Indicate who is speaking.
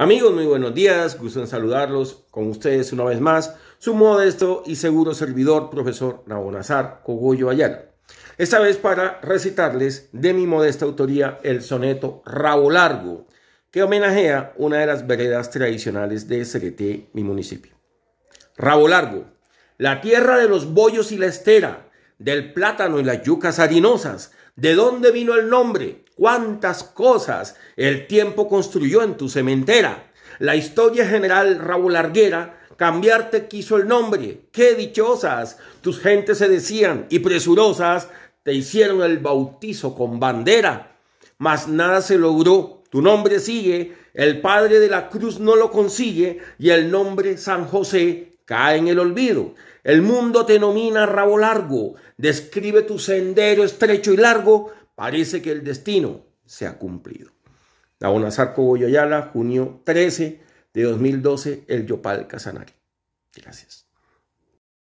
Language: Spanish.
Speaker 1: Amigos, muy buenos días, gusto en saludarlos con ustedes una vez más, su modesto y seguro servidor, profesor Nabonazar Cogollo Ayala. Esta vez para recitarles de mi modesta autoría el soneto Rabo Largo, que homenajea una de las veredas tradicionales de Cereté, mi municipio. Rabo Largo, la tierra de los bollos y la estera, del plátano y las yucas harinosas. ¿De dónde vino el nombre? ¿Cuántas cosas el tiempo construyó en tu cementera? La historia general rabo Larguera cambiarte quiso el nombre. ¡Qué dichosas! Tus gentes se decían y presurosas te hicieron el bautizo con bandera. Mas nada se logró. Tu nombre sigue, el Padre de la Cruz no lo consigue y el nombre San José cae en el olvido. El mundo te nomina rabo largo, Describe tu sendero estrecho y largo. Parece que el destino se ha cumplido. Zarco Boyoyala, junio 13 de 2012, El Yopal Casanari. Gracias.